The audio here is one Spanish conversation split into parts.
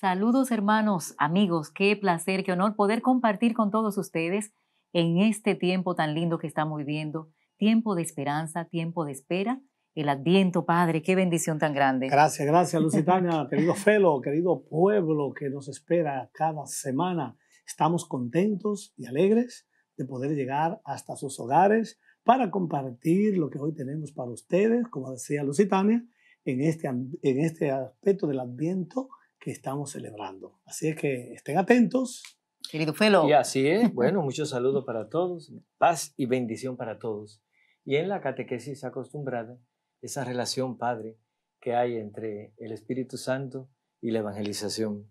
Saludos hermanos, amigos, qué placer, qué honor poder compartir con todos ustedes en este tiempo tan lindo que estamos viviendo, tiempo de esperanza, tiempo de espera, el adviento, Padre, qué bendición tan grande. Gracias, gracias Lusitania, querido Felo, querido pueblo que nos espera cada semana. Estamos contentos y alegres de poder llegar hasta sus hogares para compartir lo que hoy tenemos para ustedes, como decía Lusitania, en este, en este aspecto del adviento que estamos celebrando. Así es que estén atentos. Querido Felo. Y así es. Bueno, muchos saludos para todos. Paz y bendición para todos. Y en la catequesis acostumbrada, esa relación, Padre, que hay entre el Espíritu Santo y la evangelización.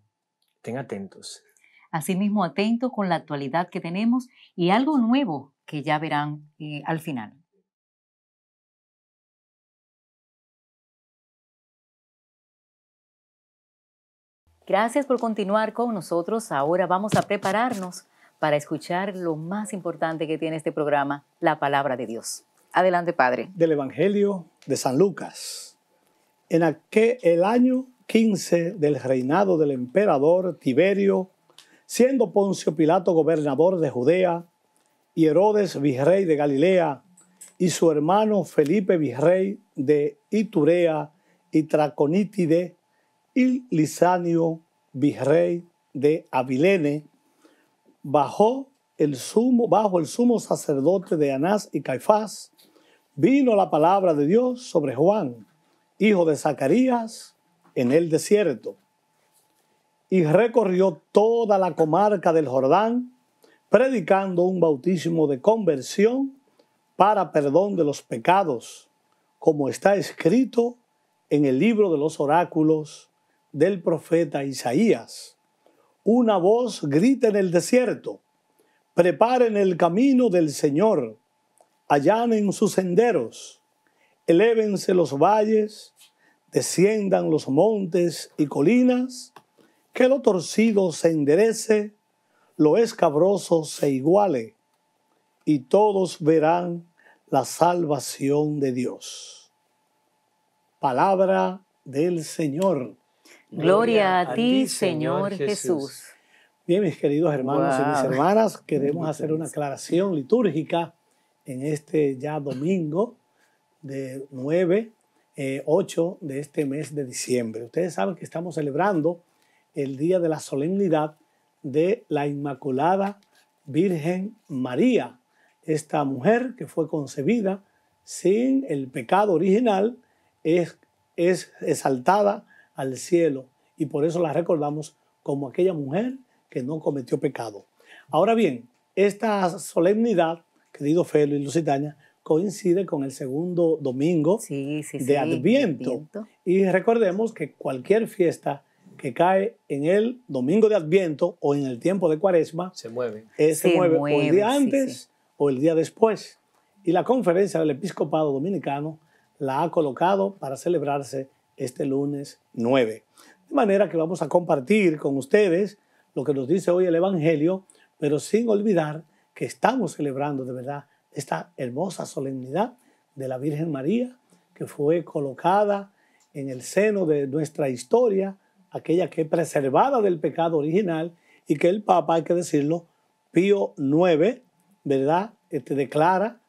Estén atentos. Asimismo, atentos con la actualidad que tenemos y algo nuevo que ya verán eh, al final. Gracias por continuar con nosotros. Ahora vamos a prepararnos para escuchar lo más importante que tiene este programa, la palabra de Dios. Adelante, Padre. Del Evangelio de San Lucas. En aquel el año 15 del reinado del emperador Tiberio, siendo Poncio Pilato gobernador de Judea y Herodes virrey de Galilea y su hermano Felipe virrey de Iturea y Traconítide, y Lisanio, virrey de Avilene, bajó el sumo, bajo el sumo sacerdote de Anás y Caifás, vino la palabra de Dios sobre Juan, hijo de Zacarías, en el desierto. Y recorrió toda la comarca del Jordán, predicando un bautismo de conversión para perdón de los pecados, como está escrito en el libro de los oráculos del profeta Isaías. Una voz grita en el desierto, preparen el camino del Señor, allanen sus senderos, elévense los valles, desciendan los montes y colinas, que lo torcido se enderece, lo escabroso se iguale, y todos verán la salvación de Dios. Palabra del Señor. Gloria a ti, Señor Jesús. Bien, mis queridos hermanos y mis hermanas, queremos hacer una aclaración litúrgica en este ya domingo de 9, 8 eh, de este mes de diciembre. Ustedes saben que estamos celebrando el día de la solemnidad de la Inmaculada Virgen María, esta mujer que fue concebida sin el pecado original, es, es exaltada al cielo y por eso la recordamos como aquella mujer que no cometió pecado. Ahora bien, esta solemnidad, querido Felo y Lusitania, coincide con el segundo domingo de Adviento. Y recordemos que cualquier fiesta que cae en el domingo de Adviento o en el tiempo de Cuaresma se mueve, eh, se, mueve, mueve, o el día antes o el día después. Y la conferencia del episcopado dominicano la ha colocado para celebrarse este lunes 9. De manera que vamos a compartir con ustedes lo que nos dice hoy el Evangelio, pero sin olvidar que estamos celebrando de verdad esta hermosa solemnidad de la Virgen María, que fue colocada en el seno de nuestra historia, aquella que preservada del pecado original y que el Papa, hay que decirlo, Pío IX, ¿verdad? Este declara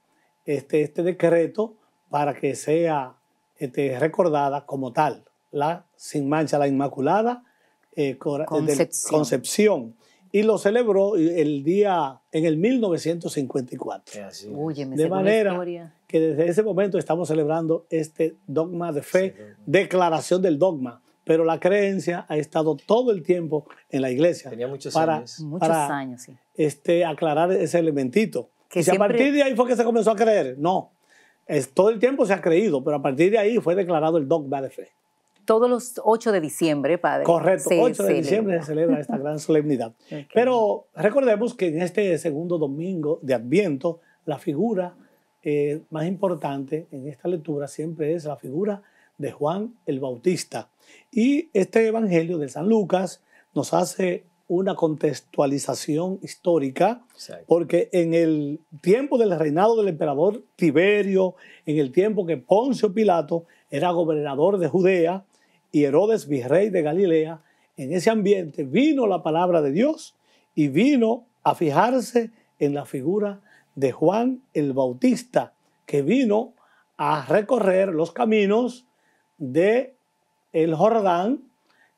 este, este decreto para que sea este, recordada como tal, la sin mancha, la Inmaculada eh, Concepción. Y lo celebró eh, el día en el 1954. de manera que desde ese momento estamos celebrando este dogma de fe, declaración del dogma. Pero la creencia ha estado todo el tiempo en la iglesia. Tenía muchos para, años. sí. Este, aclarar ese elementito. Que y a partir de ahí fue que se comenzó a creer. No, todo el tiempo se ha creído, pero a partir de ahí fue declarado el dogma de fe. Todos los 8 de diciembre, padre. Correcto, 8 de diciembre se celebra esta gran solemnidad. Pero recordemos que en este segundo domingo de Adviento, la figura eh, más importante en esta lectura siempre es la figura de Juan el Bautista. Y este Evangelio de San Lucas nos hace una contextualización histórica, porque en el tiempo del reinado del emperador Tiberio, en el tiempo que Poncio Pilato era gobernador de Judea y Herodes virrey de Galilea, en ese ambiente vino la palabra de Dios y vino a fijarse en la figura de Juan el Bautista, que vino a recorrer los caminos de el Jordán,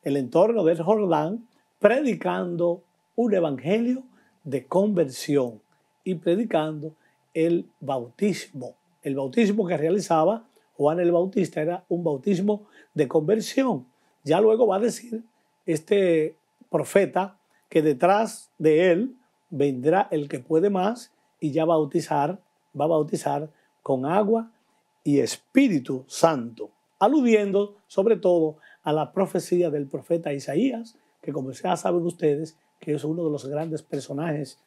el entorno del Jordán, predicando un evangelio de conversión y predicando el bautismo. El bautismo que realizaba Juan el Bautista era un bautismo de conversión. Ya luego va a decir este profeta que detrás de él vendrá el que puede más y ya bautizar, va a bautizar con agua y Espíritu Santo, aludiendo sobre todo a la profecía del profeta Isaías que como ya saben ustedes, que es uno de los grandes personajes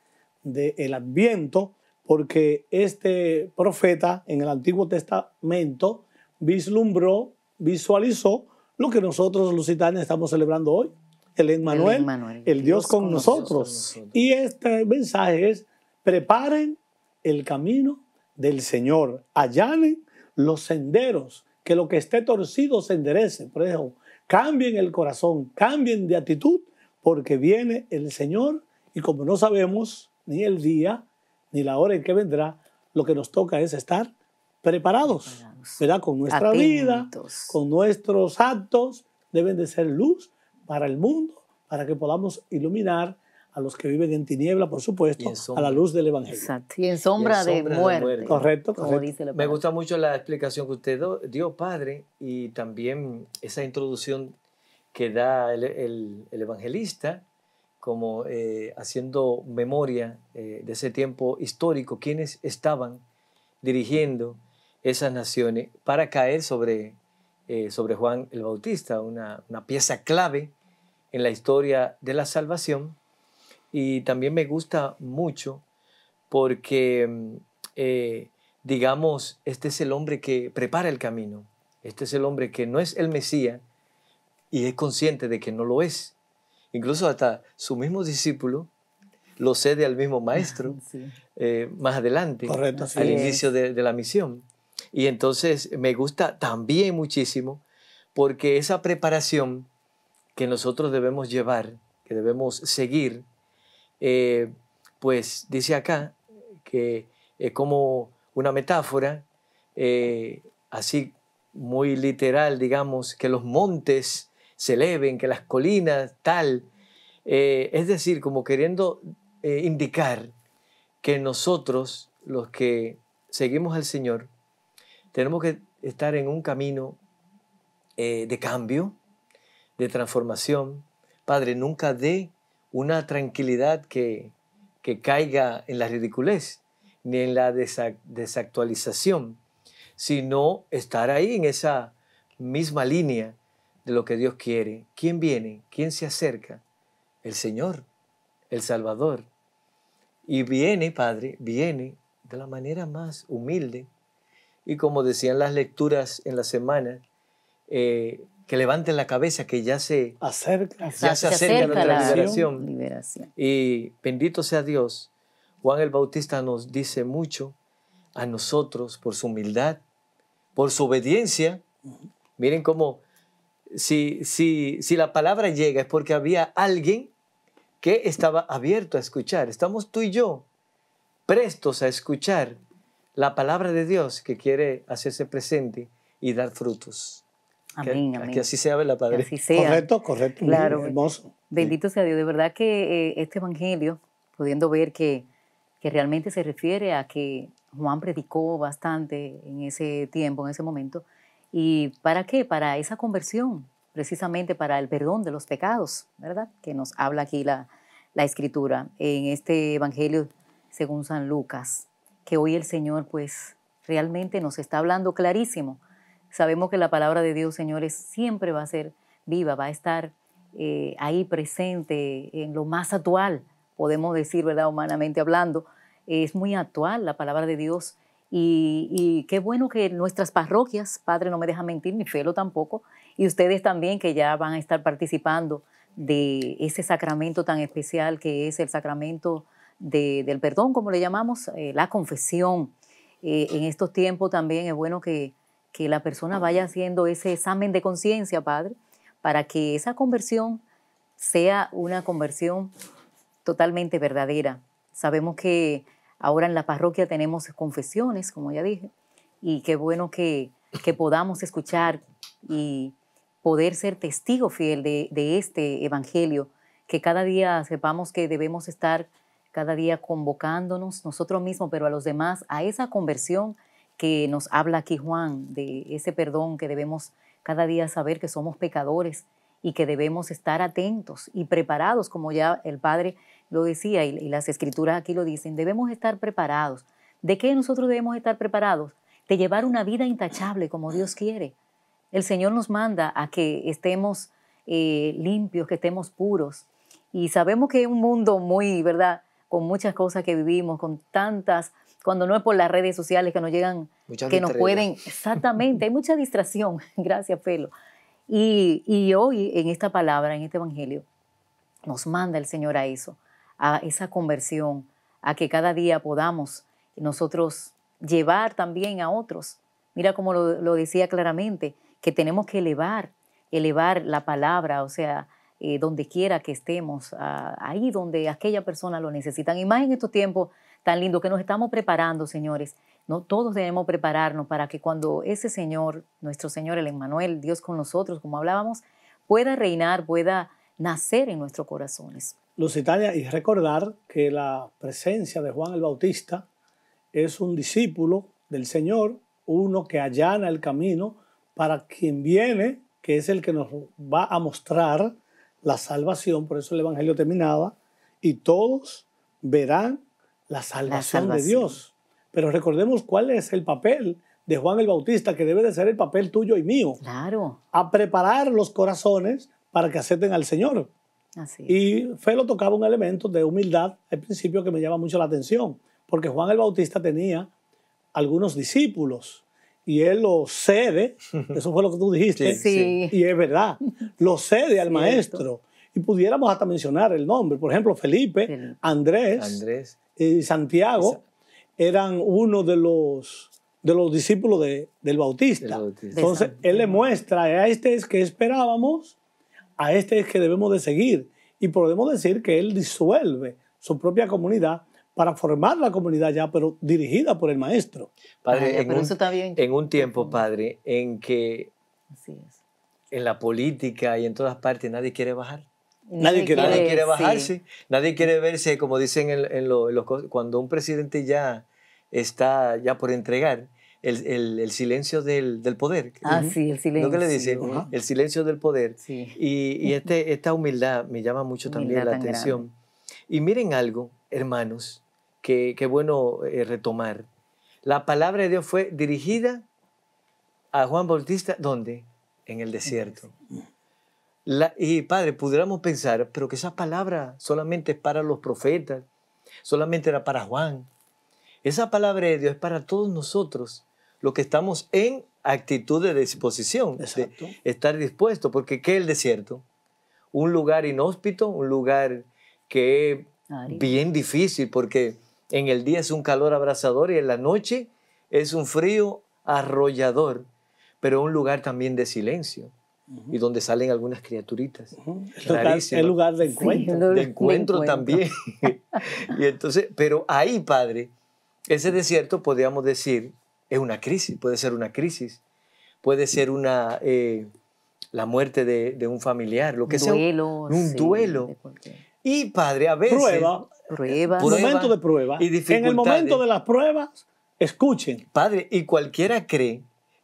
del Adviento, porque este profeta en el Antiguo Testamento vislumbró, visualizó lo que nosotros los lusitanos estamos celebrando hoy, el Emmanuel, el, Dios, con, nosotros. Y este mensaje es, preparen el camino del Señor, allanen los senderos, que lo que esté torcido se enderece. Por ejemplo. Cambien el corazón, cambien de actitud, porque viene el Señor y como no sabemos ni el día ni la hora en que vendrá, lo que nos toca es estar preparados, ¿verdad? Con nuestra vida, con nuestros actos, deben de ser luz para el mundo, para que podamos iluminar a los que viven en tiniebla, por supuesto, a la luz del Evangelio. Exacto. Y en sombra, de, muerte. Correcto, correcto. Me gusta mucho la explicación que usted dio, Padre, y también esa introducción que da el, evangelista, como eh, haciendo memoria eh, de ese tiempo histórico, quienes estaban dirigiendo esas naciones para caer sobre, eh, sobre Juan el Bautista, una, una pieza clave en la historia de la salvación y también me gusta mucho porque, mm, eh, digamos, este es el hombre que prepara el camino, este es el hombre que no es el Mesías y es consciente de que no lo es. Incluso hasta su mismo discípulo lo cede al mismo maestro eh, más adelante, al inicio de la misión. Y entonces me gusta también muchísimo porque esa preparación que nosotros debemos llevar, que debemos seguir, eh, pues dice acá que es eh, como una metáfora, eh, así muy literal, digamos, que los montes se eleven, que las colinas tal, es decir, como queriendo indicar que nosotros, los que seguimos al Señor, tenemos que estar en un camino de cambio, de transformación. Padre, nunca dé una tranquilidad que, caiga en la ridiculez ni en la desactualización, sino estar ahí en esa misma línea de lo que Dios quiere. ¿Quién viene? ¿Quién se acerca? El Señor, el Salvador. Y viene, Padre, viene de la manera más humilde. Y como decían las lecturas en la semana, eh, que levanten la cabeza, que ya se acerca, ya se, la, Y bendito sea Dios, Juan el Bautista nos dice mucho a nosotros por su humildad, por su obediencia. Miren cómo, si, si, si la palabra llega es porque había alguien que estaba abierto a escuchar. Estamos tú y yo prestos a escuchar la palabra de Dios que quiere hacerse presente y dar frutos. Amén, amén. así sea, la Padre? Correcto, correcto. Claro. Bendito sea Dios. De verdad que eh, este evangelio, pudiendo ver que, que realmente se refiere a que Juan predicó bastante en ese tiempo, en ese momento. ¿Y para qué? Para esa conversión, precisamente para el perdón de los pecados, ¿verdad? Que nos habla aquí la, la escritura en este Evangelio según San Lucas, que hoy el Señor pues realmente nos está hablando clarísimo Sabemos que la palabra de Dios, señores, siempre va a ser viva, va a estar eh, ahí presente en lo más actual, podemos decir, ¿verdad? Humanamente hablando, es muy actual la palabra de Dios. Y, qué bueno que nuestras parroquias, Padre, no me deja mentir, ni Felo tampoco, y ustedes también que ya van a estar participando de ese sacramento tan especial que es el sacramento del perdón, como le llamamos, eh, la confesión. Eh, en estos tiempos también es bueno que que la persona vaya haciendo ese examen de conciencia, Padre, para que esa conversión sea una conversión totalmente verdadera. Sabemos que ahora en la parroquia tenemos confesiones, como ya dije, y qué bueno que, podamos escuchar y poder ser testigo fiel de, de, este Evangelio, que cada día sepamos que debemos estar cada día convocándonos nosotros mismos, pero a los demás, a esa conversión que nos habla aquí Juan, de ese perdón que debemos cada día saber que somos pecadores y que debemos estar atentos y preparados, como ya el Padre lo decía y, las escrituras aquí lo dicen, debemos estar preparados. ¿De qué nosotros debemos estar preparados? De llevar una vida intachable como Dios quiere. El Señor nos manda a que estemos eh, limpios, que estemos puros. Y sabemos que es un mundo muy, ¿verdad? Con muchas cosas que vivimos, con tantas cuando no es por las redes sociales que nos llegan, que nos pueden, exactamente, hay mucha distracción, gracias Pelo. Y, hoy en esta palabra, en este Evangelio, nos manda el Señor a eso, a esa conversión, a que cada día podamos nosotros llevar también a otros. Mira como lo, decía claramente, que tenemos que elevar, elevar la palabra, o sea, eh, donde quiera que estemos, ahí donde aquella persona lo necesita. Y más en estos tiempos tan lindo que nos estamos preparando, señores. No todos debemos prepararnos para que cuando ese Señor, nuestro Señor el Emmanuel, Dios con nosotros, como hablábamos, pueda reinar, pueda nacer en nuestros corazones. Lusitania, y recordar que la presencia de Juan el Bautista es un discípulo del Señor, uno que allana el camino para quien viene, que es el que nos va a mostrar la salvación, por eso el Evangelio terminaba, y todos verán la salvación, de Dios. Pero recordemos cuál es el papel de Juan el Bautista, que debe de ser el papel tuyo y mío. Claro. A preparar los corazones para que acepten al Señor. Así y Felo tocaba un elemento de humildad al principio que me llama mucho la atención, porque Juan el Bautista tenía algunos discípulos y él los cede, eso fue lo que tú dijiste, sí, y es verdad, lo cede al maestro. Y pudiéramos hasta mencionar el nombre, por ejemplo, Felipe, Felipe. Andrés, Andrés, y eh, Santiago eran uno de los, de los discípulos del Bautista. Entonces, él le muestra, a este es que esperábamos, a este es que debemos de seguir. Y podemos decir que él disuelve su propia comunidad para formar la comunidad ya, pero dirigida por el maestro. Padre, ah, en, un, está bien. en un tiempo, padre, en que en la política y en todas partes nadie quiere bajar. Nadie, quiere, bajarse, nadie quiere verse, como dicen en, los, cuando un presidente ya está ya por entregar, el, silencio del, poder. Ah, sí, el silencio. Lo que le dicen, el silencio del poder. Y, este, esta humildad me llama mucho también la atención. Y miren algo, hermanos, que, bueno eh, retomar. La palabra de Dios fue dirigida a Juan Bautista, ¿dónde? En el desierto y padre, pudiéramos pensar, pero que esa palabra solamente es para los profetas, solamente era para Juan. Esa palabra de Dios es para todos nosotros, los que estamos en actitud de disposición, estar dispuesto, porque ¿qué es el desierto? Un lugar inhóspito, un lugar que es bien difícil, porque en el día es un calor abrasador y en la noche es un frío arrollador, pero un lugar también de silencio y donde salen algunas criaturitas. Es lugar, lugar, de encuentro. de, encuentro, también. y entonces, pero ahí, padre, ese desierto, podríamos decir, es una crisis, puede ser una crisis, puede ser una, eh, la muerte de, un familiar, lo que sea. Un, duelo. Y, padre, a veces... Prueba. momento de prueba. Y en el momento de las pruebas, escuchen. Padre, y cualquiera cree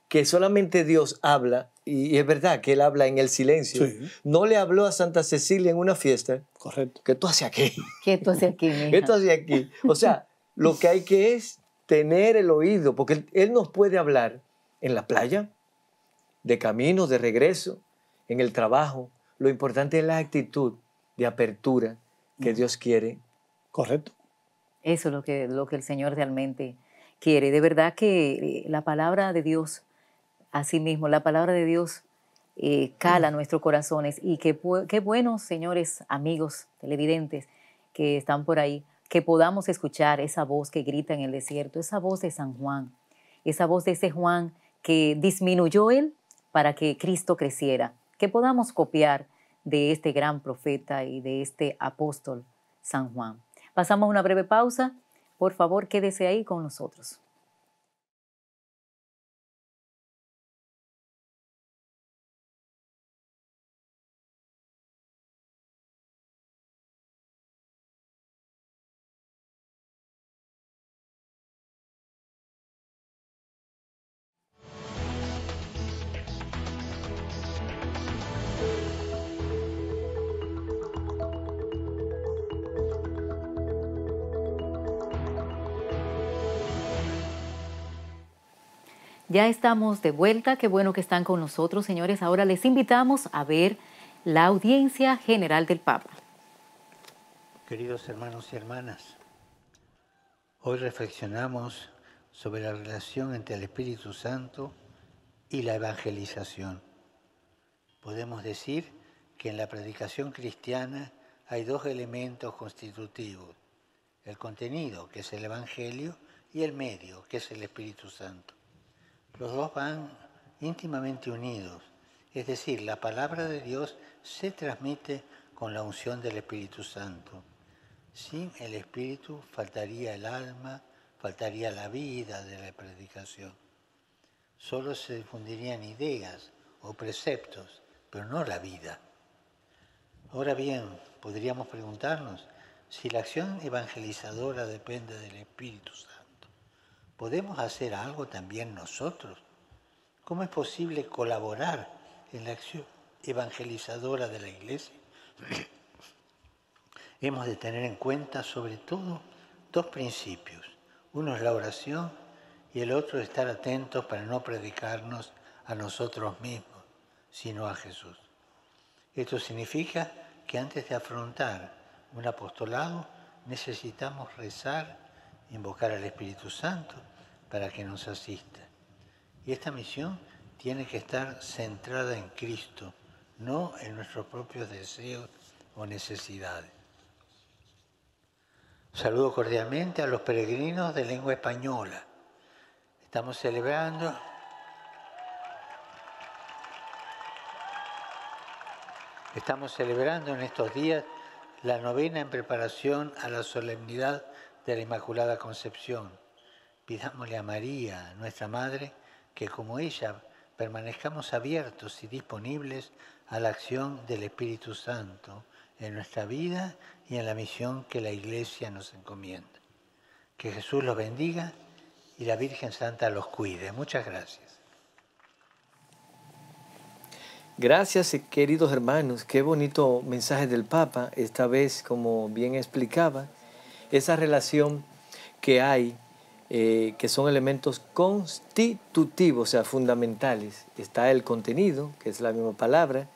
que solamente Dios habla y es verdad que él habla en el silencio. No le habló a Santa Cecilia en una fiesta. Correcto. ¿Qué tú haces aquí? ¿Qué tú haces aquí? ¿Qué tú haces aquí? O sea, lo que hay que es tener el oído, porque él, nos puede hablar en la playa, de camino, de regreso, en el trabajo. Lo importante es la actitud de apertura que mm. Dios quiere. Correcto. Eso es lo que, lo que el Señor realmente quiere. De verdad que eh, la palabra de Dios Asimismo, la palabra de Dios eh, cala mm. nuestros corazones y qué, qué bueno, señores amigos televidentes que están por ahí, que podamos escuchar esa voz que grita en el desierto, esa voz de San Juan, esa voz de ese Juan que disminuyó él para que Cristo creciera, que podamos copiar de este gran profeta y de este apóstol, San Juan. Pasamos una breve pausa. Por favor, quédese ahí con nosotros. Ya estamos de vuelta, qué bueno que están con nosotros, señores. Ahora les invitamos a ver la audiencia general del Papa. Queridos hermanos y hermanas, hoy reflexionamos sobre la relación entre el Espíritu Santo y la evangelización. Podemos decir que en la predicación cristiana hay dos elementos constitutivos, el contenido, que es el Evangelio, y el medio, que es el Espíritu Santo. Los dos van íntimamente unidos, es decir, la palabra de Dios se transmite con la unción del Espíritu Santo. Sin el Espíritu faltaría el alma, faltaría la vida de la predicación. Solo se difundirían ideas o preceptos, pero no la vida. Ahora bien, podríamos preguntarnos si la acción evangelizadora depende del Espíritu Santo podemos hacer algo también nosotros. ¿Cómo es posible colaborar en la acción evangelizadora de la Iglesia? Hemos de tener en cuenta sobre todo dos principios. Uno es la oración y el otro es estar atentos para no predicarnos a nosotros mismos, sino a Jesús. Esto significa que antes de afrontar un apostolado necesitamos rezar invocar al Espíritu Santo para que nos asista. Y esta misión tiene que estar centrada en Cristo, no en nuestros propios deseos o necesidades. Saludo cordialmente a los peregrinos de lengua española. Estamos celebrando Estamos celebrando en estos días la novena en preparación a la solemnidad de la Inmaculada Concepción. Pidámosle a María, nuestra Madre, que como ella permanezcamos abiertos y disponibles a la acción del Espíritu Santo en nuestra vida y en la misión que la Iglesia nos encomienda. Que Jesús los bendiga y la Virgen Santa los cuide. Muchas gracias. Gracias, queridos hermanos. Qué bonito mensaje del Papa, esta vez, como bien explicaba, esa relación que hay, eh, que son elementos constitutivos, o sea, fundamentales. Está el contenido, que es la misma palabra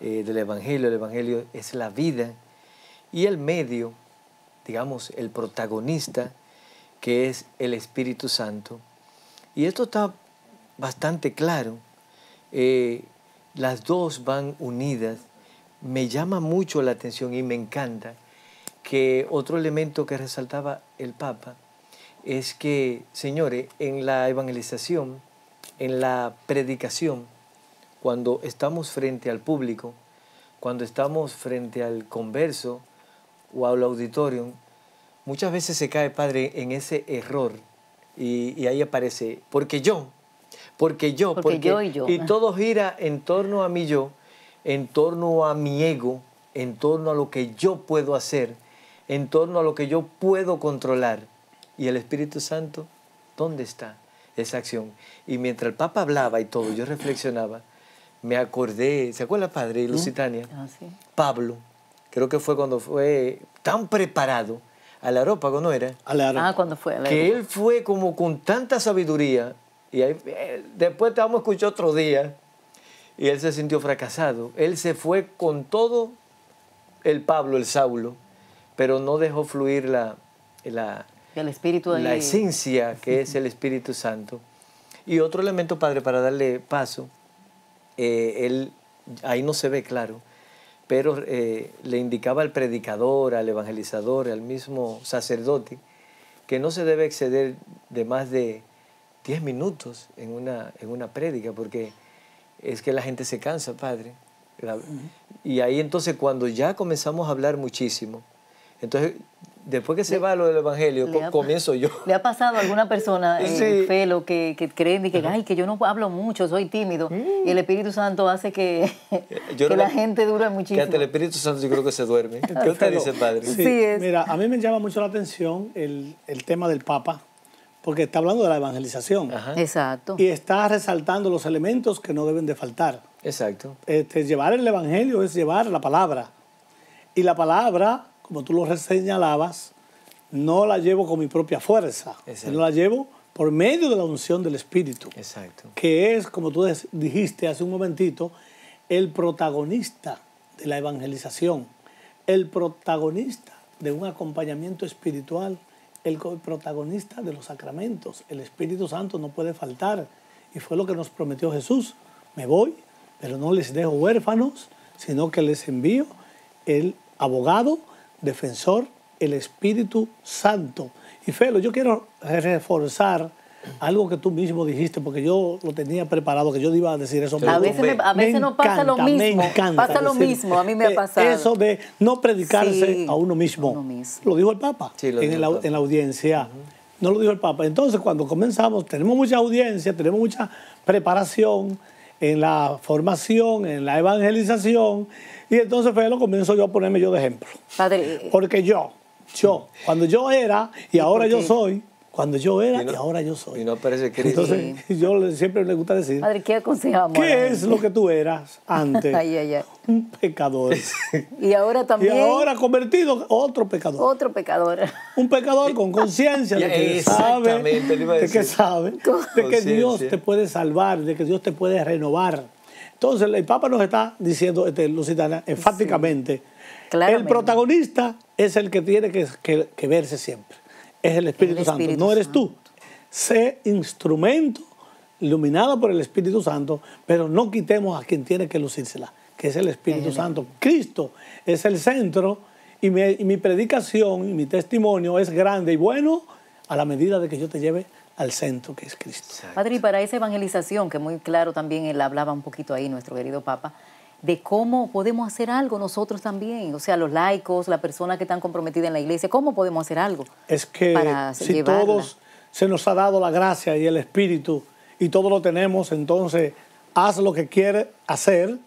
eh, del Evangelio, el Evangelio es la vida, y el medio, digamos, el protagonista, que es el Espíritu Santo. Y esto está bastante claro. Eh, las dos van unidas. Me llama mucho la atención y me encanta que otro elemento que resaltaba el Papa es que, señores, en la evangelización, en la predicación, cuando estamos frente al público, cuando estamos frente al converso o al auditorium, muchas veces se cae, Padre, en ese error. Y, ahí aparece, porque yo, porque yo, porque, yo y yo. Y todo gira en torno a mi yo, en torno a mi ego, en torno a lo que yo puedo hacer en torno a lo que yo puedo controlar. ¿Y el Espíritu Santo? ¿Dónde está esa acción? Y mientras el Papa hablaba y todo, yo reflexionaba, me acordé, ¿se acuerda, Padre Lusitania? Ah, Pablo, creo que fue cuando fue tan preparado, al aerópago, ¿no era? Al Ah, cuando fue. que él fue como con tanta sabiduría, y eh, después te vamos a escuchar otro día, y él se sintió fracasado. Él se fue con todo el Pablo, el Saulo, pero no dejó fluir la, el espíritu la esencia que es el Espíritu Santo. Y otro elemento, Padre, para darle paso, eh, él, ahí no se ve claro, pero eh, le indicaba al predicador, al evangelizador, al mismo sacerdote, que no se debe exceder de más de 10 minutos en una, en una prédica, porque es que la gente se cansa, Padre. Y ahí entonces cuando ya comenzamos a hablar muchísimo, entonces, después que se va lo del Evangelio, comienzo yo. ¿Le ha pasado a alguna persona, lo que, que creen y que, ay, que yo no hablo mucho, soy tímido? Mm. Y el Espíritu Santo hace que, la gente dure muchísimo. Que el Espíritu Santo yo creo que se duerme. ¿Qué usted dice, Padre? Sí, es. Mira, a mí me llama mucho la atención el, tema del Papa, porque está hablando de la evangelización. Exacto. Y está resaltando los elementos que no deben de faltar. Exacto. Este, llevar el Evangelio es llevar la palabra. Y la palabra como tú lo señalabas, no la llevo con mi propia fuerza, no la llevo por medio de la unción del Espíritu. Que es, como tú dijiste hace un momentito, el protagonista de la evangelización, el protagonista de un acompañamiento espiritual, el protagonista de los sacramentos. El Espíritu Santo no puede faltar. Y fue lo que nos prometió Jesús. Me voy, pero no les dejo huérfanos, sino que les envío el abogado defensor, el Espíritu Santo. Y Felo, yo quiero reforzar algo que tú mismo dijiste, porque yo lo tenía preparado, que yo iba a decir eso. A veces, me, nos pasa lo mismo. Me encanta pasa lo mismo, a mí me ha eh, pasado. Eso de no predicarse a, uno mismo. Lo dijo el Papa en, la audiencia. No lo dijo el Papa. Entonces, cuando comenzamos, tenemos mucha audiencia, tenemos mucha preparación en la formación, en la evangelización, y entonces fue lo comienzo yo a ponerme yo de ejemplo. Porque yo, yo, cuando yo era y, ahora yo soy, cuando yo era y, ahora yo soy. Y no parece que... Entonces, yo siempre le gusta decir. Padre, ¿qué aconsejamos? ¿Qué es lo que tú eras antes? Un pecador. y ahora también. Y ahora convertido otro pecador. Otro pecador. Un pecador con conciencia de que sabe. De que sabe. De que Dios te puede salvar, de que Dios te puede renovar. Entonces, el Papa nos está diciendo, este, enfáticamente, el protagonista es el que tiene que, verse siempre. Es el Espíritu, Santo, no eres tú. Sé instrumento iluminado por el Espíritu Santo, pero no quitemos a quien tiene que lucírsela, que es el Espíritu Santo. Cristo es el centro y mi, y mi predicación y mi testimonio es grande y bueno a la medida de que yo te lleve al centro que es Cristo. Padre, y para esa evangelización, que muy claro también él hablaba un poquito ahí, nuestro querido Papa, de cómo podemos hacer algo nosotros también, o sea, los laicos, las personas que están comprometidas en la iglesia, ¿cómo podemos hacer algo? Es que si todos se nos ha dado la gracia y el espíritu y todo lo tenemos, entonces haz lo que quieres hacer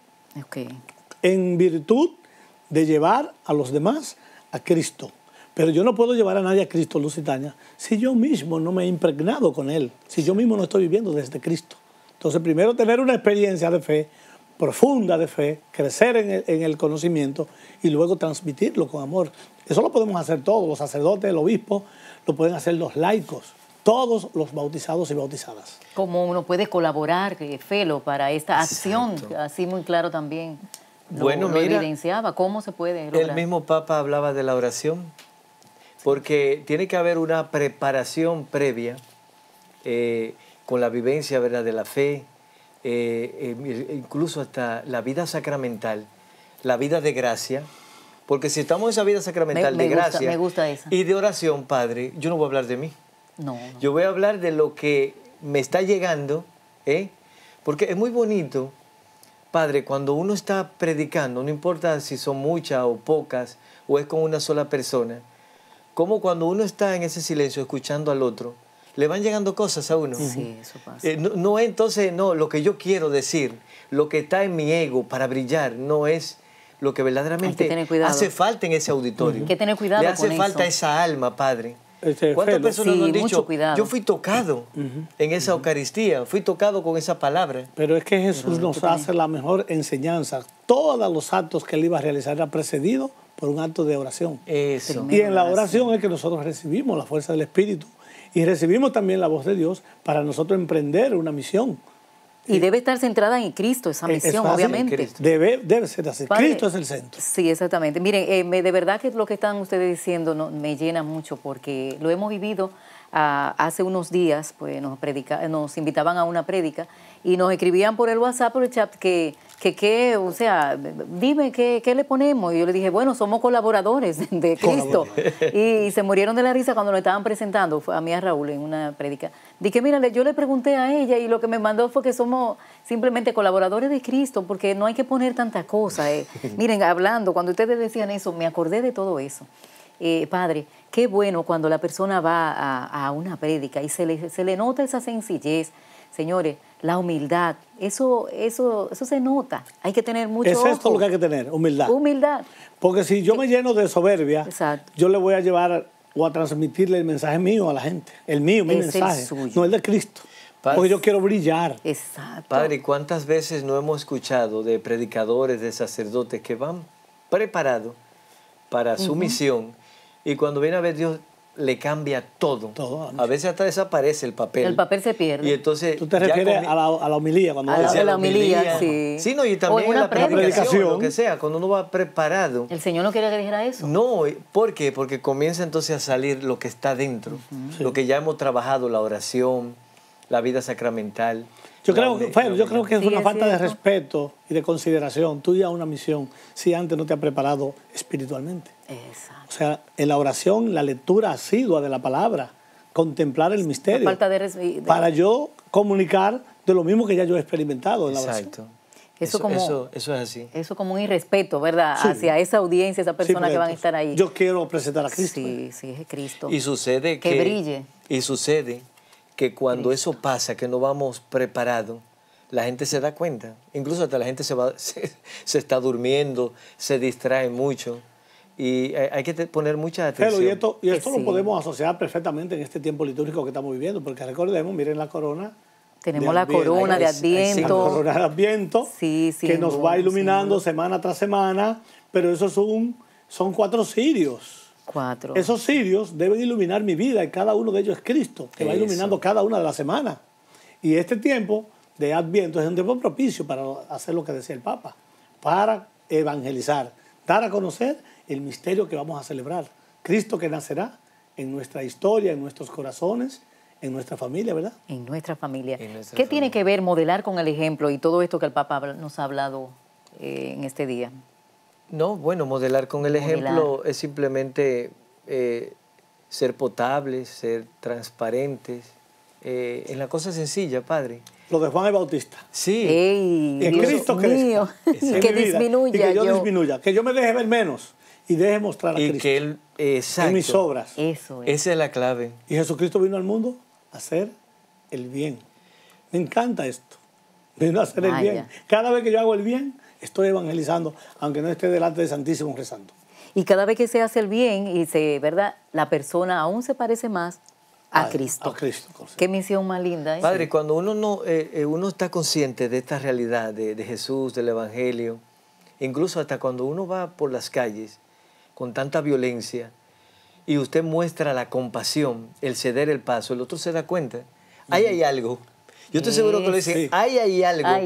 en virtud de llevar a los demás a Cristo. Pero yo no puedo llevar a nadie a Cristo, Lusitania, si yo mismo no me he impregnado con Él, si yo mismo no estoy viviendo desde Cristo. Entonces, primero tener una experiencia de fe, profunda de fe, crecer en el, conocimiento y luego transmitirlo con amor. Eso lo podemos hacer todos, los sacerdotes, los obispos, lo pueden hacer los laicos todos los bautizados y bautizadas. ¿Cómo uno puede colaborar, Felo, para esta acción? Así muy claro también. bueno, evidenciaba. ¿Cómo se puede El mismo Papa hablaba de la oración porque tiene que haber una preparación previa eh, con la vivencia ¿verdad? de la fe, eh, em, e incluso hasta la vida sacramental, la vida de gracia, porque si estamos en esa vida sacramental de gracia y de oración, Padre, yo no voy a hablar de mí. No, Yo voy a hablar de lo que me está llegando, ¿eh? porque es muy bonito, Padre, cuando uno está predicando, no importa si son muchas o pocas, o es con una sola persona, cómo cuando uno está en ese silencio escuchando al otro, le van llegando cosas a uno. Sí, eso pasa. Eh, no, entonces, no, lo que yo quiero decir, lo que está en mi ego para brillar, no es lo que verdaderamente hace falta en ese auditorio. Hay que tener cuidado. Le hace falta esa alma, Padre. ¿Cuántas personas nos han dicho, yo fui tocado en esa Eucaristía, fui tocado con esa palabra? Pero es que Jesús nos hace la mejor enseñanza. Todos los actos que él iba a realizar era precedido por un acto de oración. Eso. Y en la oración es que nosotros recibimos la fuerza del Espíritu y recibimos también la voz de Dios para nosotros emprender una misión. Y, debe estar centrada en Cristo esa eh, misión, obviamente. Debe, ser así. Cristo es el centro. Sí, exactamente. Miren, eh, de verdad que lo que están ustedes diciendo me llena mucho porque lo hemos vivido. Ah, hace unos días pues, nos, predica, nos invitaban a una prédica y nos escribían por el WhatsApp, por el chat, que que qué, o sea, dime qué, qué le ponemos. Y yo le dije, bueno, somos colaboradores de Cristo. Y, se murieron de la risa cuando lo estaban presentando, a mí a Raúl en una prédica. Dije, mira, yo le pregunté a ella y lo que me mandó fue que somos simplemente colaboradores de Cristo, porque no hay que poner tantas cosas. Eh". Miren, hablando, cuando ustedes decían eso, me acordé de todo eso. Eh, padre, qué bueno cuando la persona va a, una prédica y se se le nota esa sencillez, Señores, la humildad, eso, eso, eso se nota. Hay que tener mucho. Es esto lo que hay que tener, humildad. Humildad. Porque si yo me eh, lleno de soberbia, yo le voy a llevar o a transmitirle el mensaje mío a la gente. El mío, mi mensaje. No el de Cristo. porque yo quiero brillar. Exacto. Padre, ¿cuántas veces no hemos escuchado de predicadores, de sacerdotes que van preparados para su misión y cuando viene a ver Dios le cambia todo. a veces hasta desaparece el papel. El papel se pierde. Y entonces, ¿Tú te refieres a, la, a, la, homilía? Sí, no, y también la predicación, lo que sea, cuando uno va preparado. ¿El Señor no quiere que dijera eso? No, ¿por qué? Porque comienza entonces a salir lo que está dentro, lo que ya hemos trabajado, la oración, la vida sacramental. Yo creo, que, yo creo que es una falta de respeto y de consideración tuya una misión si antes no te ha preparado espiritualmente. O sea, en la oración, la lectura asidua de la palabra, contemplar el misterio. Falta de Para yo comunicar de lo mismo que ya yo he experimentado en la oración. Exacto. Eso, eso, como, eso, es así. Eso como un irrespeto, ¿verdad? Hacia esa audiencia, esa persona que van a estar ahí. Yo quiero presentar a Cristo. Sí, sí, es Cristo. Y sucede que... brille. Y sucede que cuando eso pasa, que no vamos preparados, la gente se da cuenta. Incluso hasta la gente se, va, se está durmiendo, se distrae mucho. Y eh, hay que poner mucha atención. Pero y esto, lo podemos asociar perfectamente en este tiempo litúrgico que estamos viviendo, porque recordemos, miren la corona. Tenemos la corona de Adviento. La corona de Adviento, que nos va iluminando semana tras semana, pero esos son cuatro sirios. Cuatro. Esos sirios deben iluminar mi vida y cada uno de ellos es Cristo, que va iluminando cada una de las semanas. Y este tiempo de Adviento es un tiempo propicio para hacer lo que decía el Papa, para evangelizar, dar a conocer el misterio que vamos a celebrar. Cristo que nacerá en nuestra historia, en nuestros corazones, en nuestra familia, ¿verdad? En nuestra familia. ¿Qué tiene que ver modelar con el ejemplo y todo esto que el Papa nos ha hablado eh, en este día? No, bueno, modelar con el ejemplo es simplemente eh, ser potables, ser transparentes, eh, en la cosa sencilla, Padre. Lo de Juan el Bautista. Sí. Ey, que Dios que disminuya. que yo, yo, disminuya. Que yo me deje ver menos y deje mostrar a y Que él, exacto, en mis obras. Eso es. Esa es la clave. Y Jesucristo vino al mundo a hacer el bien. Me encanta esto. Vino a hacer el bien. Cada vez que yo hago el bien, estoy evangelizando, aunque no esté delante de Santísimo rezando. Y cada vez que se hace el bien y se, ¿verdad? La persona aún se parece más a Cristo. A Cristo. Qué misión más linda. ¿eh? Padre, cuando uno, no, eh, eh, uno está consciente de esta realidad de, de Jesús, del Evangelio, incluso hasta cuando uno va por las calles, con tanta violencia y usted muestra la compasión, el ceder el paso, el otro se da cuenta. Ahí hay algo. Yo estoy seguro que le dicen, ahí hay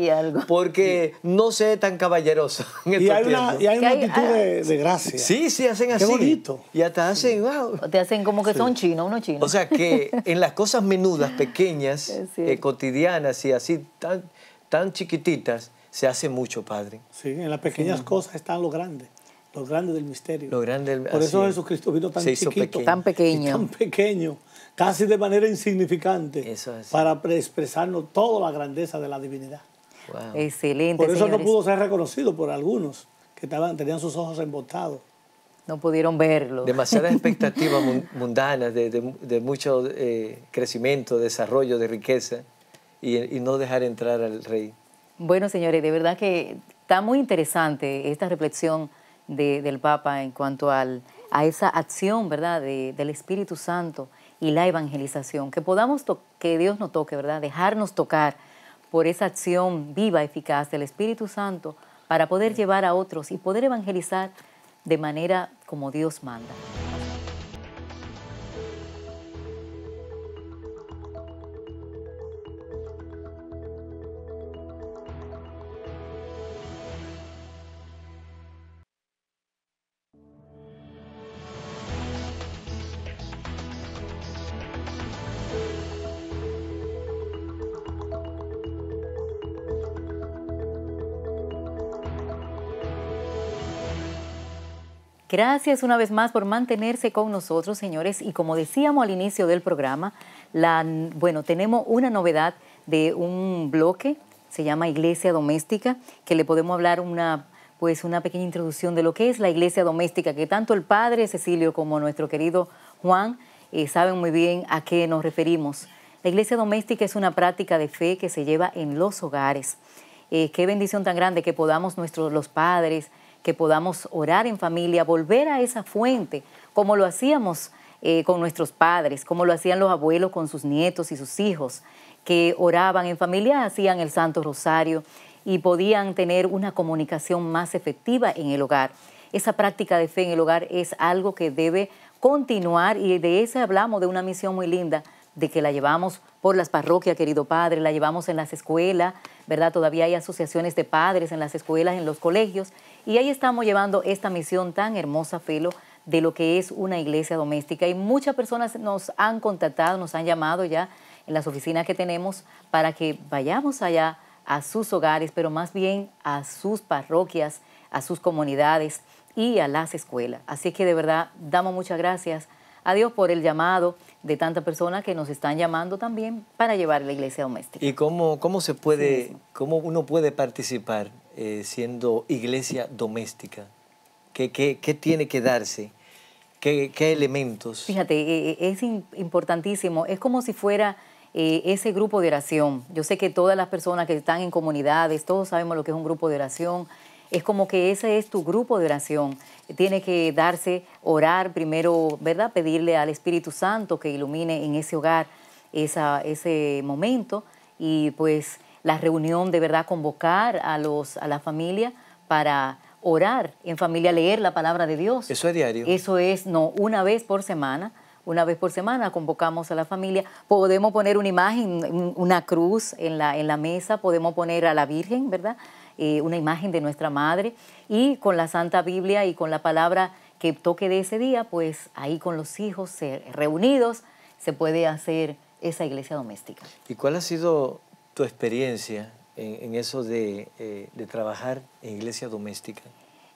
algo. Porque no sé tan caballeroso. En y, hay una, y, hay una, actitud ah, de, gracia. Sí, sí, hacen así. Qué Y hasta hacen, wow. Te hacen como que son chinos, uno chino. O sea que en las cosas menudas, pequeñas, eh, cotidianas y así, tan, tan chiquititas, se hace mucho, padre. Sí, en las pequeñas cosas están los grandes lo grande del misterio. Lo grande Por eso Jesucristo vino tan chiquito, pequeño. tan pequeño. tan pequeño, casi de manera insignificante, eso es. para expresarnos toda la grandeza de la divinidad. Excelente. Por eso no pudo ser reconocido por algunos que estaban, tenían sus ojos embotados. No pudieron verlo. Demasiadas expectativas mundanas de, mucho eh, crecimiento, desarrollo, de riqueza y, y no dejar entrar al rey. Bueno, señores, de verdad que está muy interesante esta reflexión del Papa en cuanto a esa acción, ¿verdad?, de, del Espíritu Santo y la evangelización. Que podamos, que Dios nos toque, ¿verdad?, dejarnos tocar por esa acción viva, eficaz del Espíritu Santo para poder llevar a otros y poder evangelizar de manera como Dios manda. Gracias una vez más por mantenerse con nosotros, señores. Y como decíamos al inicio del programa, bueno, tenemos una novedad de un bloque, se llama Iglesia Doméstica, que le podemos hablar una, pues, una pequeña introducción de lo que es la Iglesia Doméstica, que tanto el padre Cecilio como nuestro querido Juan eh, saben muy bien a qué nos referimos. La Iglesia Doméstica es una práctica de fe que se lleva en los hogares. Eh, qué bendición tan grande que podamos nuestros, los padres, que podamos orar en familia, volver a esa fuente, como lo hacíamos eh, con nuestros padres, como lo hacían los abuelos con sus nietos y sus hijos, que oraban en familia, hacían el Santo Rosario y podían tener una comunicación más efectiva en el hogar. Esa práctica de fe en el hogar es algo que debe continuar y de eso hablamos de una misión muy linda, de que la llevamos por las parroquias, querido padre, la llevamos en las escuelas, ¿verdad? Todavía hay asociaciones de padres en las escuelas, en los colegios, y ahí estamos llevando esta misión tan hermosa, Felo, de lo que es una iglesia doméstica. Y muchas personas nos han contactado, nos han llamado ya en las oficinas que tenemos para que vayamos allá a sus hogares, pero más bien a sus parroquias, a sus comunidades y a las escuelas. Así que de verdad damos muchas gracias a Dios por el llamado de tantas personas que nos están llamando también para llevar la iglesia doméstica. ¿Y cómo, cómo se puede, cómo uno puede participar eh, siendo iglesia doméstica? ¿Qué, tiene que darse? ¿Qué, elementos? Fíjate, e, e, es importantísimo. Es como si fuera eh, ese grupo de oración. Yo sé que todas las personas que están en comunidades, todos sabemos lo que es un grupo de oración. Es como que ese es tu grupo de oración. Tiene que darse, orar primero, ¿verdad? Pedirle al Espíritu Santo que ilumine en ese hogar esa, ese momento. Y pues la reunión de verdad convocar a, los, a la familia para orar en familia, leer la palabra de Dios. Eso es diario. Eso es, no, una vez por semana. Una vez por semana convocamos a la familia. Podemos poner una imagen, una cruz en la, en la mesa, podemos poner a la Virgen, ¿verdad? Eh, una imagen de nuestra madre. Y con la Santa Biblia y con la palabra que toque de ese día, pues ahí con los hijos eh, reunidos se puede hacer esa iglesia doméstica. ¿Y cuál ha sido tu experiencia en, eso eh, de, trabajar en iglesia doméstica?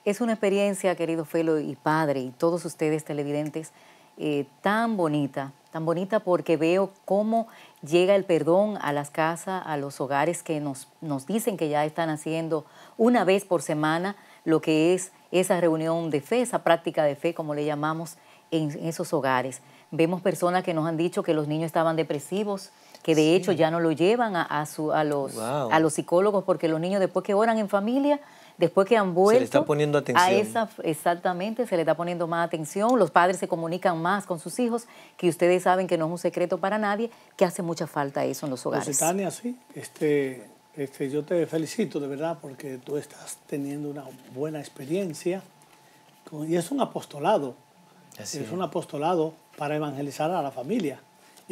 Es una experiencia, querido Felo y padre, y todos ustedes televidentes, eh, tan bonita, tan bonita porque veo cómo llega el perdón a las casas, a los hogares que nos dicen que ya están haciendo una vez por semana lo que es esa reunión de fe, esa práctica de fe, como le llamamos, en esos hogares. Vemos personas que nos han dicho que los niños estaban depresivos, que de hecho ya no lo llevan a, a, los, a los psicólogos porque los niños después que oran en familia, después que han vuelto... Se le está poniendo atención. A esa, exactamente, se le está poniendo más atención. Los padres se comunican más con sus hijos, que ustedes saben que no es un secreto para nadie, que hace mucha falta eso en los hogares. Tania, sí. Este, este, yo te felicito de verdad porque tú estás teniendo una buena experiencia y es un apostolado. es un apostolado para evangelizar a la familia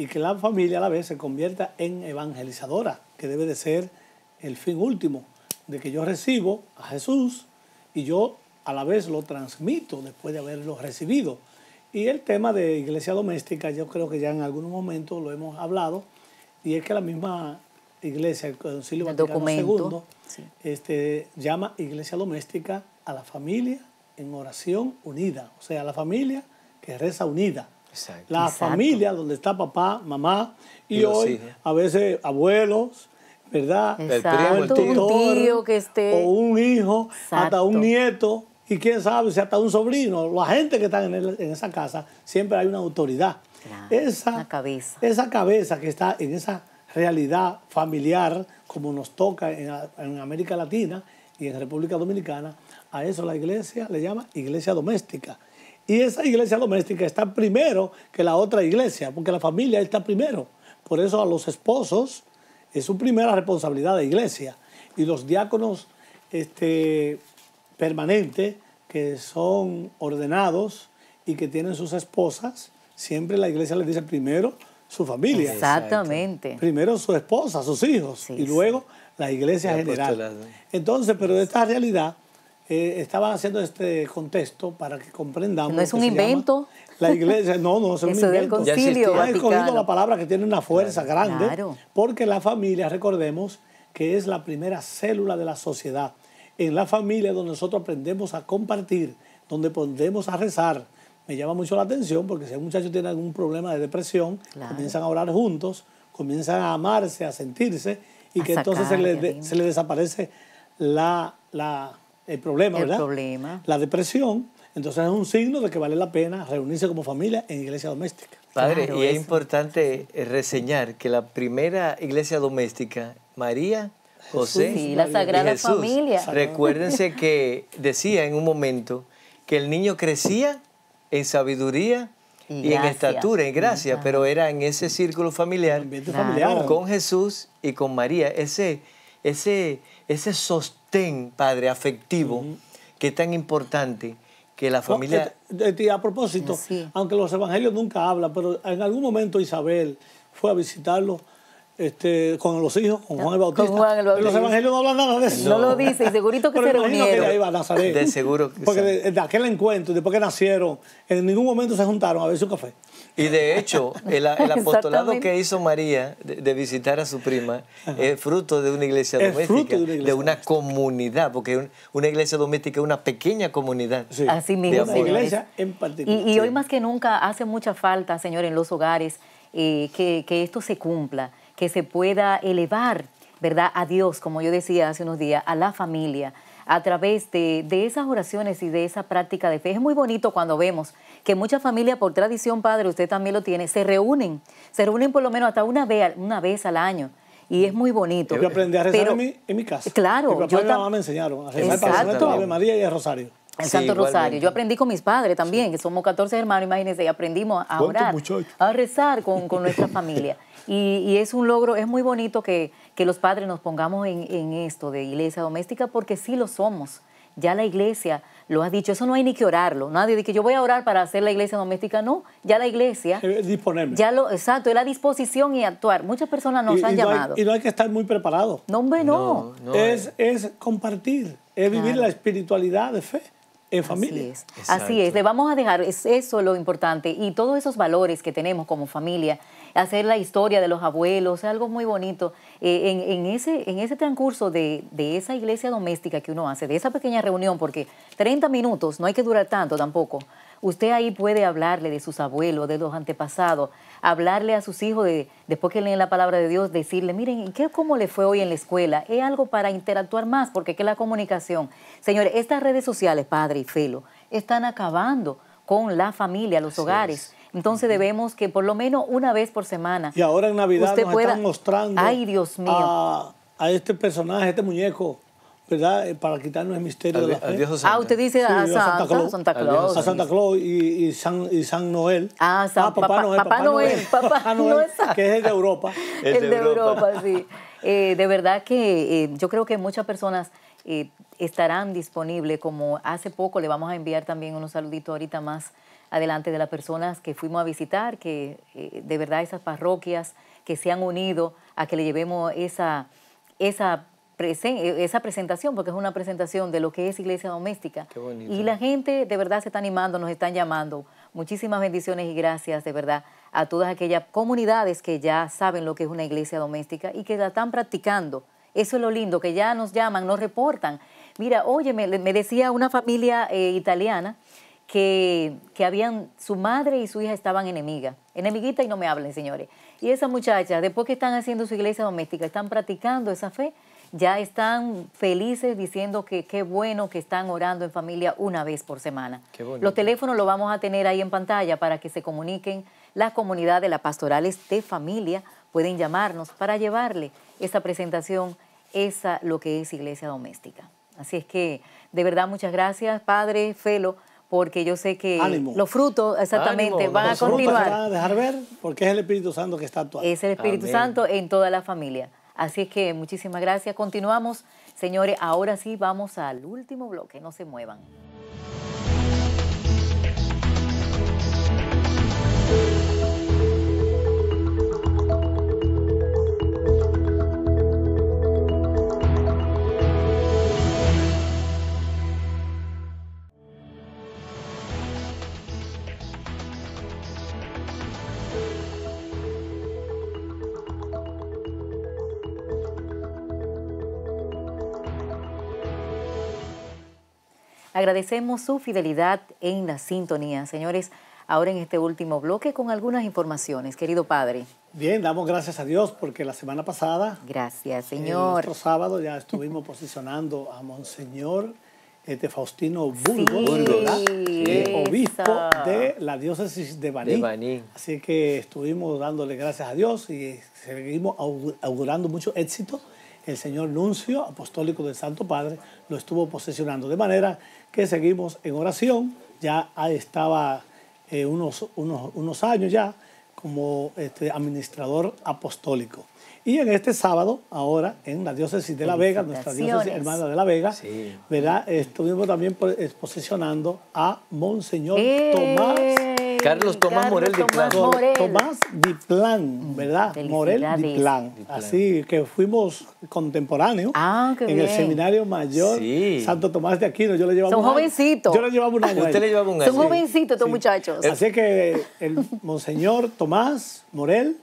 y que la familia a la vez se convierta en evangelizadora, que debe de ser el fin último, de que yo recibo a Jesús y yo a la vez lo transmito después de haberlo recibido. Y el tema de iglesia doméstica, yo creo que ya en algunos momentos lo hemos hablado, y es que la misma iglesia, el Concilio Vaticano II, este, llama iglesia doméstica a la familia en oración unida, o sea, a la familia que reza unida la familia donde está papá, mamá y, hoy a veces abuelos, ¿verdad? El Un tío que esté... O un hijo, hasta un nieto y quién sabe si hasta un sobrino. La gente que está en, esa casa siempre hay una autoridad. esa, cabeza. esa cabeza que está en esa realidad familiar como nos toca en América Latina y en República Dominicana, a eso la iglesia le llama iglesia doméstica. Y esa iglesia doméstica está primero que la otra iglesia, porque la familia está primero. Por eso a los esposos es su primera responsabilidad de iglesia. Y los diáconos este, permanentes que son ordenados y que tienen sus esposas, siempre la iglesia les dice primero su familia. Exactamente. Primero su esposa, sus hijos, y luego la iglesia pues, general. Entonces, pero de esta realidad eh, estaban haciendo este contexto para que comprendamos. No es un invento. La iglesia, no, no, es un Eso invento. Ya Han la palabra que tiene una fuerza grande, porque la familia, recordemos, que es la primera célula de la sociedad. En la familia donde nosotros aprendemos a compartir, donde aprendemos a rezar. Me llama mucho la atención porque si un muchacho tiene algún problema de depresión, comienzan a orar juntos, comienzan a amarse, a sentirse, y que entonces se le, desaparece la el problema, ¿verdad? El problema. La depresión, entonces es un signo de que vale la pena reunirse como familia en iglesia doméstica. Padre, y es importante eh, reseñar que la primera iglesia doméstica, María, José sí, la Sagrada Familia. Recuérdense que decía en un momento que el niño crecía en sabiduría y, en estatura, en gracia, pero era en ese círculo familiar, con Jesús y con María, ese, ese, ese sostén Ten, padre, afectivo, que es tan importante que la familia... Eh, eh, eh, a propósito, aunque los evangelios nunca hablan, pero en algún momento Isabel fue a visitarlo este, con los hijos, con Juan el Bautista. y Los evangelios no hablan nada de eso. No, lo dice, y segurito que se reunieron. De seguro Porque de, aquel encuentro, después que nacieron, en ningún momento se juntaron a ver su café. Y de hecho, el, el apostolado que hizo María de, visitar a su prima es fruto de una iglesia doméstica, de, una, comunidad, porque una iglesia doméstica es una pequeña comunidad. Así mismo, una iglesia en particular. Y, hoy más que nunca hace mucha falta, Señor, en los hogares eh, que, que esto se cumpla, que se pueda elevar, ¿verdad?, a Dios, como yo decía hace unos días, a la familia a través de, esas oraciones y de esa práctica de fe. Es muy bonito cuando vemos que muchas familias, por tradición, padre, usted también lo tiene, se reúnen, se reúnen por lo menos hasta una vez, una vez al año. Y es muy bonito. Yo aprendí a rezar en, mi, casa. Claro. yo y me enseñaron a rezar para el Ave María y el Rosario. En Santo Rosario. Yo aprendí con mis padres también, que somos 14 hermanos, imagínense, y aprendimos a orar, a rezar con, nuestra familia. y, es un logro, es muy bonito que, que los padres nos pongamos en, esto de iglesia doméstica porque sí lo somos. Ya la iglesia lo ha dicho, eso no hay ni que orarlo. Nadie dice que yo voy a orar para hacer la iglesia doméstica. No, ya la iglesia. Ya lo, exacto, es la disposición y actuar. Muchas personas nos han llamado. y no hay que estar muy preparado. No, hombre, no. es, compartir, es vivir la espiritualidad de fe en familia. Así es. Así es. Le vamos a dejar eso es lo importante y todos esos valores que tenemos como familia hacer la historia de los abuelos, algo muy bonito. Eh, en, ese, en ese transcurso de, esa iglesia doméstica que uno hace, de esa pequeña reunión, porque 30 minutos, no hay que durar tanto tampoco, usted ahí puede hablarle de sus abuelos, de los antepasados, hablarle a sus hijos, de, después que leen la palabra de Dios, decirle, miren, ¿qué, ¿cómo le fue hoy en la escuela? Es algo para interactuar más, porque ¿qué la comunicación? Señores, estas redes sociales, padre y felo, están acabando con la familia, los hogares. Entonces debemos que por lo menos una vez por semana. Y ahora en Navidad nos están mostrando. Ay, Dios mío. A, este personaje, a este muñeco. ¿verdad? Eh, para quitarnos el misterio de la fe. Dios ah, usted dice a, Santa, Claus. A Santa Claus y, San, y San, Noel. Ah, San, ah, Papá, Noel. Papá, Noel, Papá, Noel, que es el de Europa. el, de, Europa, sí. Eh, de verdad que eh, yo creo que muchas personas estarán disponibles, como hace poco le vamos a enviar también unos saluditos ahorita más adelante de las personas que fuimos a visitar, que eh, de verdad esas parroquias que se han unido a que le llevemos esa, esa, eh, esa presentación, porque es una presentación de lo que es iglesia doméstica. Qué y la gente de verdad se está animando, nos están llamando. Muchísimas bendiciones y gracias de verdad a todas aquellas comunidades que ya saben lo que es una iglesia doméstica y que la están practicando. Eso es lo lindo, que ya nos llaman, nos reportan. Mira, oye, me, decía una familia eh, italiana que, habían, su madre y su hija estaban enemigas, enemiguitas y no me hablen, señores. Y esas muchachas, después que están haciendo su iglesia doméstica, están practicando esa fe, ya están felices diciendo que qué bueno que están orando en familia una vez por semana. Los teléfonos los vamos a tener ahí en pantalla para que se comuniquen las comunidades, las pastorales de familia, pueden llamarnos para llevarle esa presentación, esa lo que es iglesia doméstica. Así es que, de verdad, muchas gracias, Padre Felo porque yo sé que los frutos exactamente van a continuar. a dejar ver porque es el Espíritu Santo que está actuando. Es el Espíritu Santo en toda la familia. Así es que muchísimas gracias. Continuamos, señores. Ahora sí vamos al último bloque. No se muevan. Agradecemos su fidelidad en la sintonía. Señores, ahora en este último bloque con algunas informaciones. Querido Padre. Bien, damos gracias a Dios porque la semana pasada... Gracias, eh, Señor. Nuestro sábado ya estuvimos posicionando a Monseñor este Faustino Burgos, obispo de la diócesis de Así que estuvimos dándole gracias a Dios y seguimos augurando mucho éxito el señor Nuncio, apostólico del Santo Padre, lo estuvo posesionando. De manera que seguimos en oración, ya estaba eh, unos, unos, años ya como este, administrador apostólico. Y en este sábado, ahora en la diócesis de La Vega, nuestra diócesis hermana de La Vega, estuvimos también pues, posesionando a Monseñor ¡Eh! Tomás Carlos Tomás Morel de Tomás Diplán, ¿verdad? Morel Diplán, Así que fuimos contemporáneos ah, en el seminario mayor Santo Tomás de Aquino. Yo le llevaba Son jovencitos. Yo le llevaba un año. Usted le llevaba un año. Son jovencitos estos muchachos. Así que el monseñor Tomás Morel,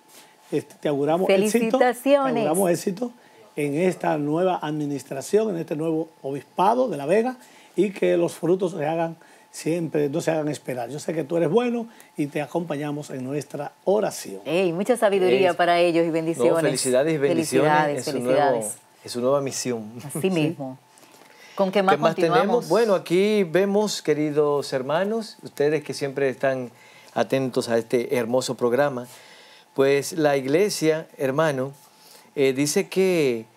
este, te auguramos Felicitaciones. Te auguramos éxito en esta nueva administración, en este nuevo obispado de La Vega y que los frutos se hagan siempre no se hagan esperar. Yo sé que tú eres bueno y te acompañamos en nuestra oración. mucha sabiduría para ellos y bendiciones. felicidades y bendiciones. Felicidades, es felicidades. Su es su nueva misión. Así mismo. ¿Con qué más, tenemos? Bueno, aquí vemos, queridos hermanos, ustedes que siempre están atentos a este hermoso programa, pues la iglesia, hermano, eh, dice que,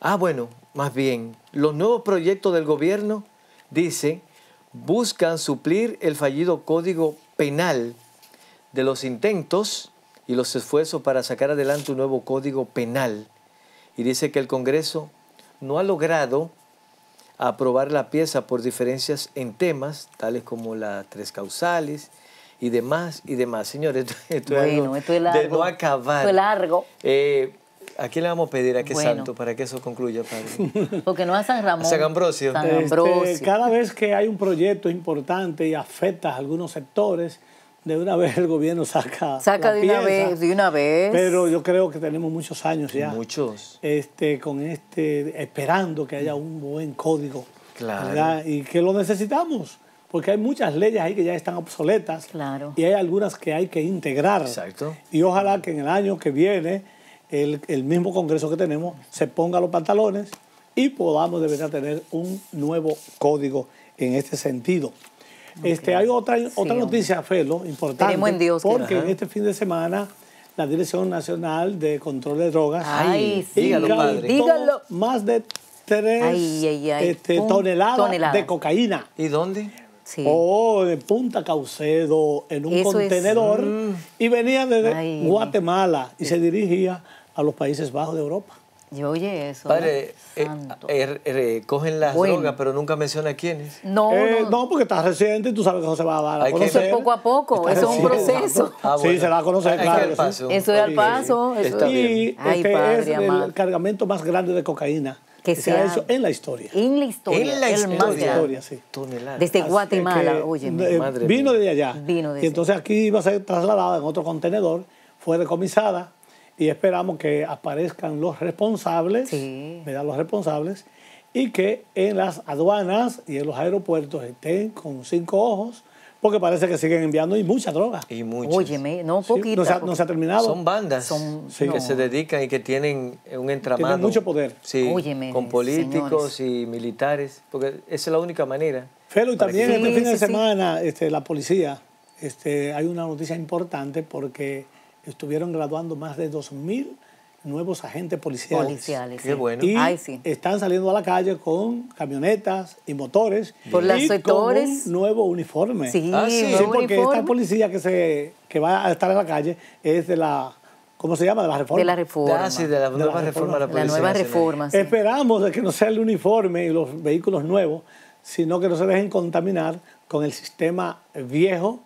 ah, bueno, más bien, los nuevos proyectos del gobierno, dice, buscan suplir el fallido código penal de los intentos y los esfuerzos para sacar adelante un nuevo código penal. Y dice que el Congreso no ha logrado aprobar la pieza por diferencias en temas, tales como las tres causales y demás, y demás. Señores, esto, largo, de no acabar. Esto largo. Eh, ¿A quién le vamos a pedir a qué santo para que eso concluya, padre? Porque no a San Ramón. A San este, Ambrosio. cada vez que hay un proyecto importante y afecta a algunos sectores, de una vez el gobierno saca. Saca de una vez, de una vez. Pero yo creo que tenemos muchos años ya. Muchos. Este, con este, esperando que haya un buen código. Claro. Y que lo necesitamos. Porque hay muchas leyes ahí que ya están obsoletas. Claro. Y hay algunas que hay que integrar. Exacto. Y ojalá que en el año que viene el, mismo Congreso que tenemos se ponga los pantalones y podamos verdad tener un nuevo código en este sentido. Este, hay otra, otra noticia, Felo, importante. En Dios, porque en este fin de semana la Dirección Nacional de Control de Drogas ay, sí, más de tres este, toneladas de cocaína. ¿Y dónde? Sí. O de Punta Caucedo en un contenedor mm. y venía desde Guatemala y se dirigía a los Países Bajos de Europa. Yo oye eso. Padre, eh, eh, eh, cogen las drogas, pero nunca menciona quiénes. No, no, no. porque está reciente y tú sabes que no se va a dar a Hay conocer. poco a poco, eso es un proceso. Ah, sí, se va a conocer, claro. Que Eso es al paso. Eso Y este es el cargamento más grande de cocaína que, se, ha hecho en la historia. En la historia. En la historia. sí. Tonelada. Desde Guatemala, oye. madre vino de allá. Vino y entonces aquí iba a ser trasladada en otro contenedor, fue decomisada y esperamos que aparezcan los responsables, me los responsables, y que en las aduanas y en los aeropuertos estén con cinco ojos, porque parece que siguen enviando y mucha droga. Y muchas. Óyeme, no poquito. no, se ha, terminado. Son bandas son, que se dedican y que tienen un entramado. Tienen mucho poder. Sí, Óyeme, con políticos y militares, porque esa es la única manera. Felo, y también este fin de semana este, la policía, este, hay una noticia importante porque estuvieron graduando más de 2.000 nuevos agentes policiales. Policiales, Qué bueno. Ay, sí. están saliendo a la calle con camionetas y motores. Por y con un nuevo uniforme. Sí, ah, sí. porque esta policía que, se, que va a estar en la calle es de la... ¿Cómo se llama? De la reforma. De la reforma. Ah, de nueva reforma, de la nueva Esperamos que no sea el uniforme y los vehículos nuevos, sino que no se dejen contaminar con el sistema viejo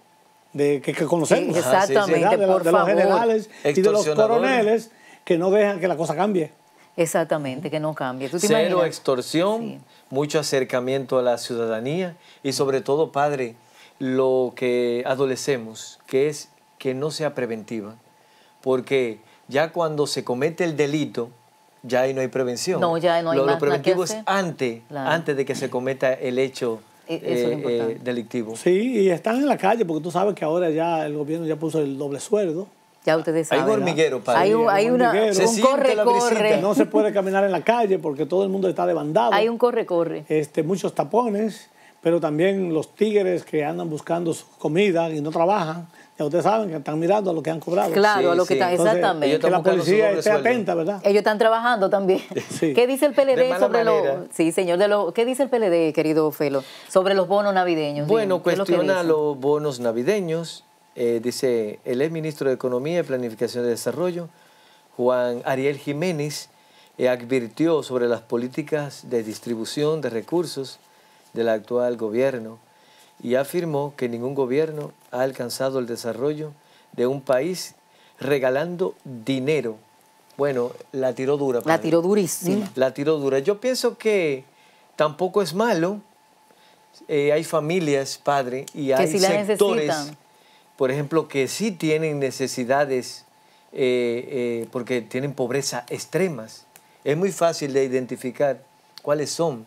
de, que, conocemos. exactamente, de, los generales y de los coroneles que no dejan que la cosa cambie. Exactamente, que no cambie. Cero extorsión, mucho acercamiento a la ciudadanía y sobre todo, padre, lo que adolecemos, que es que no sea preventiva, porque ya cuando se comete el delito, ya ahí no hay prevención. No, ya no hay Lo, lo preventivo es antes, antes de que se cometa el hecho eh, es eh, eh, delictivo. Sí, y están en la calle porque tú sabes que ahora ya el gobierno ya puso el doble sueldo. Ya ustedes saben. Hay un hormiguero, para Hay un, corre-corre. No se puede caminar en la calle porque todo el mundo está bandado Hay un corre-corre. Este, muchos tapones, pero también los tigres que andan buscando su comida y no trabajan ustedes saben que están mirando a lo que han cobrado. Claro, a lo que están, exactamente. que la policía esté atenta, ¿verdad? Ellos están trabajando también. ¿Qué dice el PLD sobre los... Sí, señor, ¿qué dice el PLD, querido Felo, sobre los bonos navideños? Bueno, cuestiona los bonos navideños. Eh, dice el exministro ministro de Economía y Planificación de Desarrollo, Juan Ariel Jiménez, eh, advirtió sobre las políticas de distribución de recursos del actual gobierno y afirmó que ningún gobierno ha alcanzado el desarrollo de un país regalando dinero. Bueno, la tiró dura. La tiró durísima. La tiró dura. Yo pienso que tampoco es malo. Eh, hay familias, padre, y hay sectores, por ejemplo, que sí tienen necesidades eh, eh, porque tienen pobreza extremas. Es muy fácil de identificar cuáles son.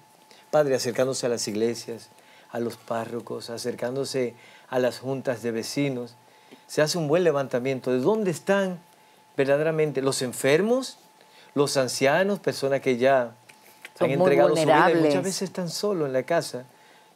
Padre, acercándose a las iglesias, a los párrocos, acercándose a las juntas de vecinos. Se hace un buen levantamiento de dónde están verdaderamente los enfermos, los ancianos, personas que ya han entregado su vida y muchas veces están solos en la casa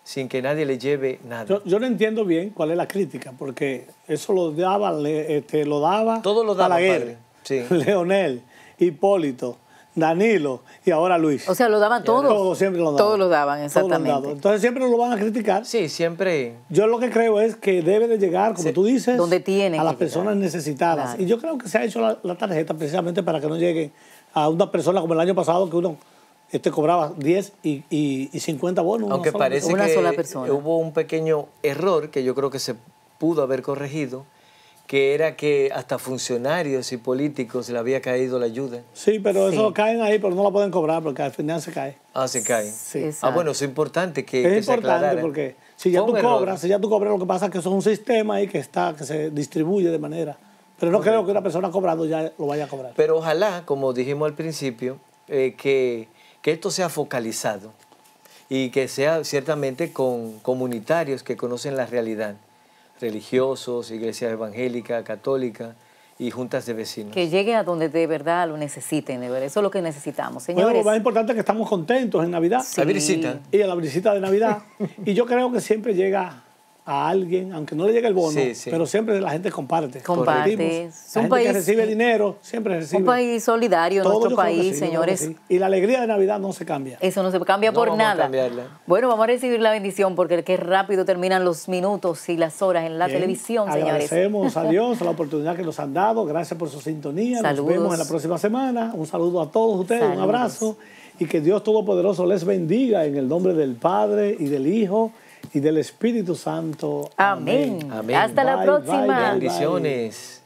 sin que nadie le lleve nada. Yo, no entiendo bien cuál es la crítica, porque eso lo daba, le, este, lo daba, Todo lo daba Balaguer, padre. Sí. Leonel, Hipólito, Danilo y ahora Luis. O sea, lo daban todos. Todos siempre lo daban. Todos lo daban, exactamente. Entonces siempre lo van a criticar. Sí, siempre. Yo lo que creo es que debe de llegar, como tú dices, a las personas necesitadas. Y yo creo que se ha hecho la, tarjeta precisamente para que no llegue a una persona como el año pasado que uno este cobraba 10 y, y, 50 bonos. Aunque parece que sola persona. hubo un pequeño error que yo creo que se pudo haber corregido que era que hasta funcionarios y políticos le había caído la ayuda. Sí, pero eso caen ahí, pero no la pueden cobrar porque al final se cae. Ah, se cae. Ah, bueno, es importante que, es importante porque si ya tú cobras, si ya tú cobras, lo que pasa es que eso es un sistema ahí que está, que se distribuye de manera. Pero no creo que una persona cobrando ya lo vaya a cobrar. Pero ojalá, como dijimos al principio, eh, que, que esto sea focalizado y que sea ciertamente con comunitarios que conocen la realidad religiosos, iglesias evangélicas, católicas y juntas de vecinos. Que llegue a donde de verdad lo necesiten, de verdad. Eso es lo que necesitamos, señores. Bueno, lo más importante es que estamos contentos en Navidad. La Y a la visita de Navidad. y yo creo que siempre llega a alguien, aunque no le llegue el bono, pero siempre la gente comparte. Comparte. un país que recibe dinero, siempre recibe. Un país solidario, nuestro país, señores. Y la alegría de Navidad no se cambia. Eso no se cambia por nada. bueno, vamos a recibir la bendición porque qué rápido terminan los minutos y las horas en la televisión, señores. Agradecemos a Dios la oportunidad que nos han dado. Gracias por su sintonía. Nos vemos en la próxima semana. Un saludo a todos ustedes, un abrazo y que Dios Todopoderoso les bendiga en el nombre del Padre y del Hijo y del Espíritu Santo. Amén. Amén. Hasta la próxima. Bendiciones.